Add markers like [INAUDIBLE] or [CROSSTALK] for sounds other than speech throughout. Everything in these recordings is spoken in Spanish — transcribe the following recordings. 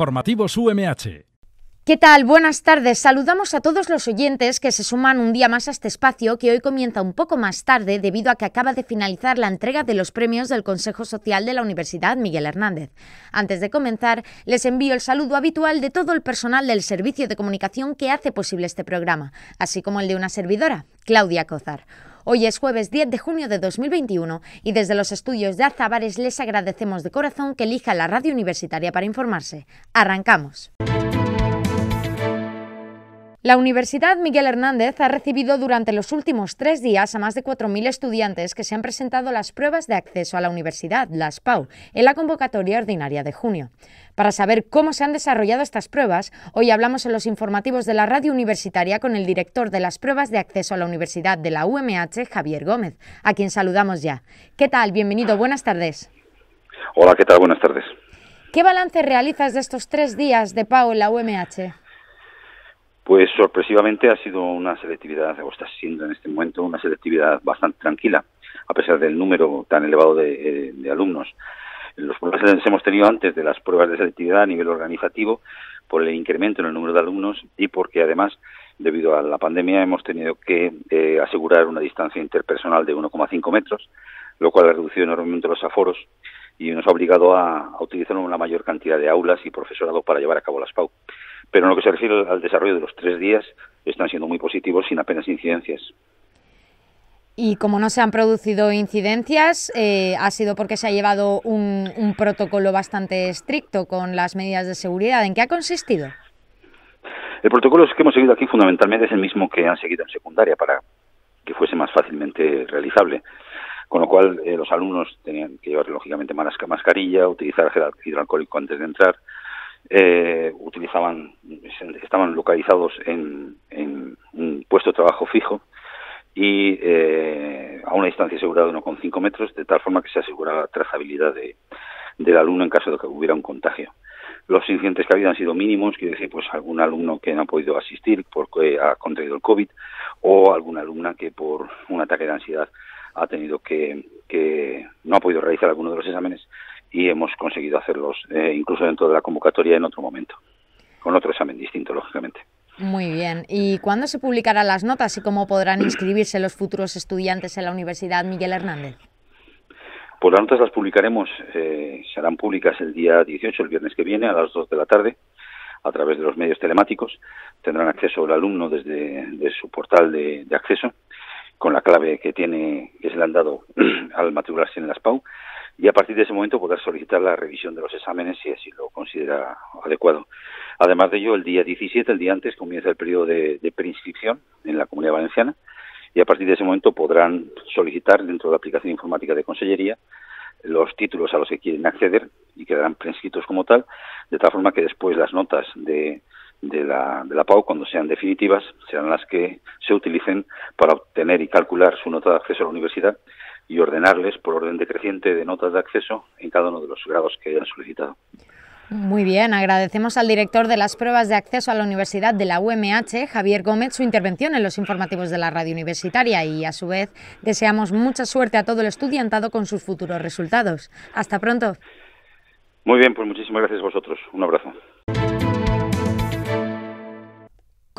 Informativos UMH. ¿Qué tal? Buenas tardes. Saludamos a todos los oyentes que se suman un día más a este espacio que hoy comienza un poco más tarde debido a que acaba de finalizar la entrega de los premios del Consejo Social de la Universidad Miguel Hernández. Antes de comenzar, les envío el saludo habitual de todo el personal del servicio de comunicación que hace posible este programa, así como el de una servidora, Claudia Cozar. Hoy es jueves 10 de junio de 2021 y desde los estudios de Azabares les agradecemos de corazón que elija la radio universitaria para informarse. Arrancamos. La Universidad Miguel Hernández ha recibido durante los últimos tres días a más de 4.000 estudiantes que se han presentado las pruebas de acceso a la universidad, las PAU, en la convocatoria ordinaria de junio. Para saber cómo se han desarrollado estas pruebas, hoy hablamos en los informativos de la radio universitaria con el director de las pruebas de acceso a la universidad de la UMH, Javier Gómez, a quien saludamos ya. ¿Qué tal? Bienvenido, buenas tardes. Hola, ¿qué tal? Buenas tardes. ¿Qué balance realizas de estos tres días de PAU en la UMH? pues sorpresivamente ha sido una selectividad, o está siendo en este momento una selectividad bastante tranquila, a pesar del número tan elevado de, eh, alumnos. Los problemas hemos tenido antes de las pruebas de selectividad a nivel organizativo por el incremento en el número de alumnos y porque además, debido a la pandemia, hemos tenido que eh, asegurar una distancia interpersonal de 1,5 metros, lo cual ha reducido enormemente los aforos y nos ha obligado a, a utilizar una mayor cantidad de aulas y profesorado para llevar a cabo las PAU. Pero en lo que se refiere al desarrollo de los tres días, están siendo muy positivos sin apenas incidencias. Y como no se han producido incidencias, eh, ha sido porque se ha llevado un, protocolo bastante estricto con las medidas de seguridad. ¿En qué ha consistido? El protocolo que hemos seguido aquí fundamentalmente es el mismo que han seguido en secundaria para que fuese más fácilmente realizable. Con lo cual, eh, los alumnos tenían que llevar lógicamente mascarilla, utilizar gel hidroalcohólico antes de entrar, eh, utilizaban, estaban localizados en, un puesto de trabajo fijo y eh, a una distancia asegurada de 1,5 metros, de tal forma que se aseguraba la trazabilidad de, del alumno en caso de que hubiera un contagio. Los incidentes que ha habido han sido mínimos, quiero decir, pues algún alumno que no ha podido asistir porque eh, ha contraído el COVID o alguna alumna que por un ataque de ansiedad ha tenido que, que no ha podido realizar alguno de los exámenes y hemos conseguido hacerlos eh, incluso dentro de la convocatoria en otro momento, con otro examen distinto, lógicamente. Muy bien. ¿Y cuándo se publicarán las notas y cómo podrán [CLEARS THROAT] inscribirse los futuros estudiantes en la Universidad Miguel Hernández? Pues las notas las publicaremos, eh, serán públicas el día 18, el viernes que viene, a las 2 de la tarde, a través de los medios telemáticos. Tendrán acceso el alumno desde su portal de, acceso, con la clave que tiene que se le han dado [CLEARS THROAT] al matricularse en las PAU y a partir de ese momento podrá solicitar la revisión de los exámenes si así lo considera adecuado. Además de ello, el día 17, el día antes, comienza el periodo de, preinscripción en la Comunidad Valenciana y a partir de ese momento podrán solicitar dentro de la aplicación informática de Consellería los títulos a los que quieren acceder y quedarán preinscritos como tal, de tal forma que después las notas de, la, de la PAU, cuando sean definitivas, serán las que se utilicen para obtener y calcular su nota de acceso a la universidad y ordenarles por orden decreciente de notas de acceso en cada uno de los grados que hayan solicitado. Muy bien, agradecemos al director de las pruebas de acceso a la Universidad de la UMH, Javier Gómez, su intervención en los informativos de la radio universitaria y, a su vez, deseamos mucha suerte a todo el estudiantado con sus futuros resultados. Hasta pronto. Muy bien, pues muchísimas gracias a vosotros. Un abrazo.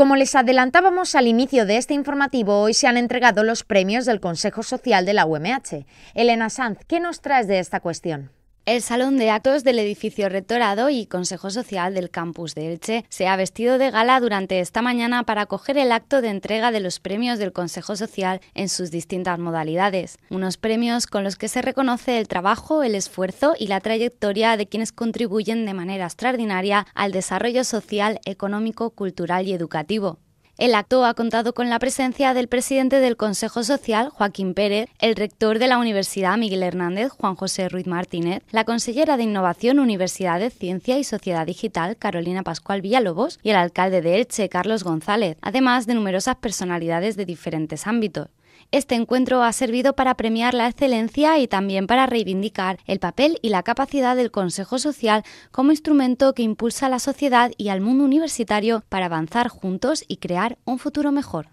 Como les adelantábamos al inicio de este informativo, hoy se han entregado los premios del Consejo Social de la UMH. Elena Sanz, ¿qué nos traes de esta cuestión? El salón de actos del edificio rectorado y Consejo Social del campus de Elche se ha vestido de gala durante esta mañana para acoger el acto de entrega de los premios del Consejo Social en sus distintas modalidades, unos premios con los que se reconoce el trabajo, el esfuerzo y la trayectoria de quienes contribuyen de manera extraordinaria al desarrollo social, económico, cultural y educativo. El acto ha contado con la presencia del presidente del Consejo Social, Joaquín Pérez, el rector de la Universidad Miguel Hernández, Juan José Ruiz Martínez, la consellera de Innovación, Universidad de Ciencia y Sociedad Digital, Carolina Pascual Villalobos, y el alcalde de Elche, Carlos González, además de numerosas personalidades de diferentes ámbitos. Este encuentro ha servido para premiar la excelencia y también para reivindicar el papel y la capacidad del Consejo Social como instrumento que impulsa a la sociedad y al mundo universitario para avanzar juntos y crear un futuro mejor.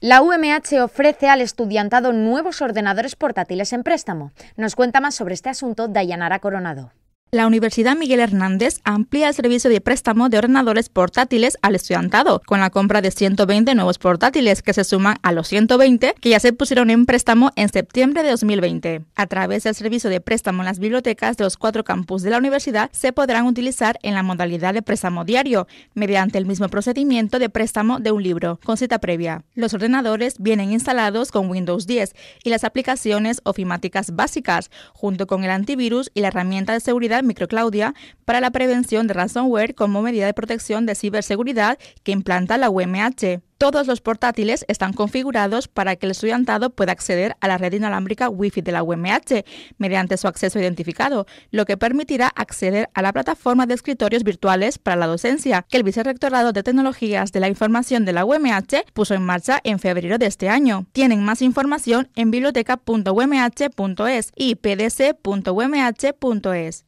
La UMH ofrece al estudiantado nuevos ordenadores portátiles en préstamo. Nos cuenta más sobre este asunto Dayanara Coronado. La Universidad Miguel Hernández amplía el servicio de préstamo de ordenadores portátiles al estudiantado, con la compra de 120 nuevos portátiles que se suman a los 120 que ya se pusieron en préstamo en septiembre de 2020. A través del servicio de préstamo en las bibliotecas de los cuatro campus de la universidad se podrán utilizar en la modalidad de préstamo diario, mediante el mismo procedimiento de préstamo de un libro, con cita previa. Los ordenadores vienen instalados con Windows 10 y las aplicaciones ofimáticas básicas, junto con el antivirus y la herramienta de seguridad Microclaudia para la prevención de ransomware como medida de protección de ciberseguridad que implanta la UMH. Todos los portátiles están configurados para que el estudiantado pueda acceder a la red inalámbrica Wi-Fi de la UMH mediante su acceso identificado, lo que permitirá acceder a la plataforma de escritorios virtuales para la docencia que el Vicerrectorado de Tecnologías de la Información de la UMH puso en marcha en febrero de este año. Tienen más información en biblioteca.umh.es y pdc.umh.es.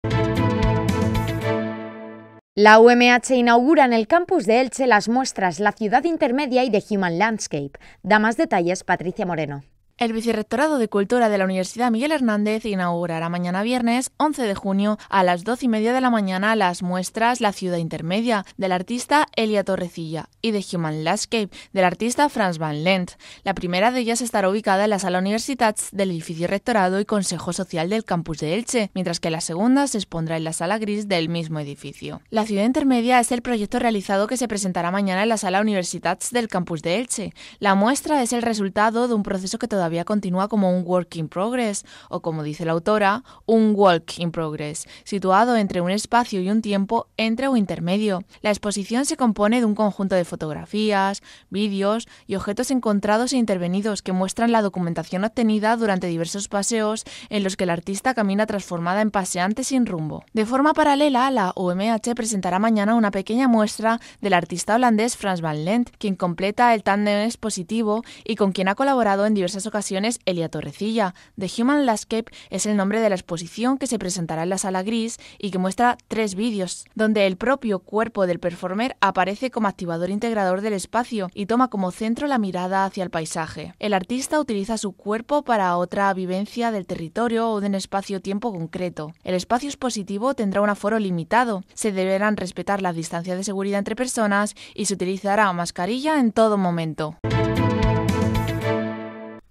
La UMH inaugura en el campus de Elche las muestras La Ciudad Intermedia y The Human Landscape. Da más detalles Patricia Moreno. El Vicerrectorado de Cultura de la Universidad Miguel Hernández inaugurará mañana viernes 11 de junio a las 12 y media de la mañana las muestras La Ciudad Intermedia del artista Elia Torrecilla y de Human Landscape del artista Franz Van Lent. La primera de ellas estará ubicada en la Sala Universitats del edificio Rectorado y Consejo Social del Campus de Elche, mientras que la segunda se expondrá en la Sala Gris del mismo edificio. La Ciudad Intermedia es el proyecto realizado que se presentará mañana en la Sala Universitats del Campus de Elche. La muestra es el resultado de un proceso que todavía continúa como un work in progress, o como dice la autora, un walk in progress, situado entre un espacio y un tiempo entre o intermedio. La exposición se compone de un conjunto de fotografías, vídeos y objetos encontrados e intervenidos que muestran la documentación obtenida durante diversos paseos en los que el artista camina transformada en paseante sin rumbo. De forma paralela, la UMH presentará mañana una pequeña muestra del artista holandés Frans van Lent, quien completa el tándem expositivo y con quien ha colaborado en diversas ocasiones ocasiones Elia Torrecilla. The Human Landscape es el nombre de la exposición que se presentará en la sala gris y que muestra tres vídeos, donde el propio cuerpo del performer aparece como activador integrador del espacio y toma como centro la mirada hacia el paisaje. El artista utiliza su cuerpo para otra vivencia del territorio o de un espacio-tiempo concreto. El espacio expositivo tendrá un aforo limitado, se deberán respetar las distancias de seguridad entre personas y se utilizará mascarilla en todo momento.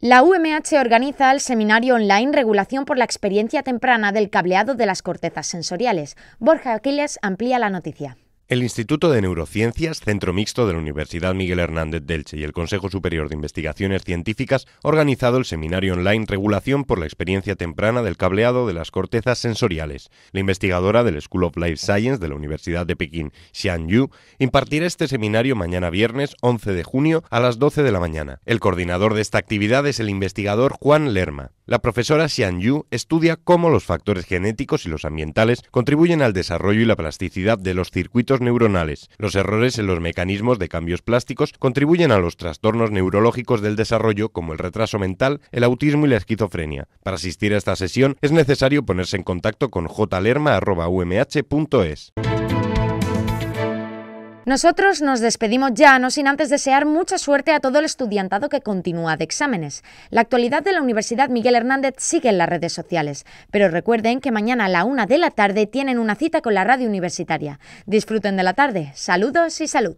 La UMH organiza el seminario online Regulación por la experiencia temprana del cableado de las cortezas sensoriales. Borja Aquiles amplía la noticia. El Instituto de Neurociencias, Centro Mixto de la Universidad Miguel Hernández Delche y el Consejo Superior de Investigaciones Científicas ha organizado el seminario online Regulación por la experiencia temprana del cableado de las cortezas sensoriales. La investigadora del School of Life Science de la Universidad de Pekín, Xianyu, impartirá este seminario mañana viernes 11 de junio a las 12 de la mañana. El coordinador de esta actividad es el investigador Juan Lerma. La profesora Xian Yu estudia cómo los factores genéticos y los ambientales contribuyen al desarrollo y la plasticidad de los circuitos neuronales. Los errores en los mecanismos de cambios plásticos contribuyen a los trastornos neurológicos del desarrollo como el retraso mental, el autismo y la esquizofrenia. Para asistir a esta sesión es necesario ponerse en contacto con jlerma.umh.es. Nosotros nos despedimos ya, no sin antes desear mucha suerte a todo el estudiantado que continúa de exámenes. La actualidad de la Universidad Miguel Hernández sigue en las redes sociales, pero recuerden que mañana a la una de la tarde tienen una cita con la radio universitaria. Disfruten de la tarde. Saludos y salud.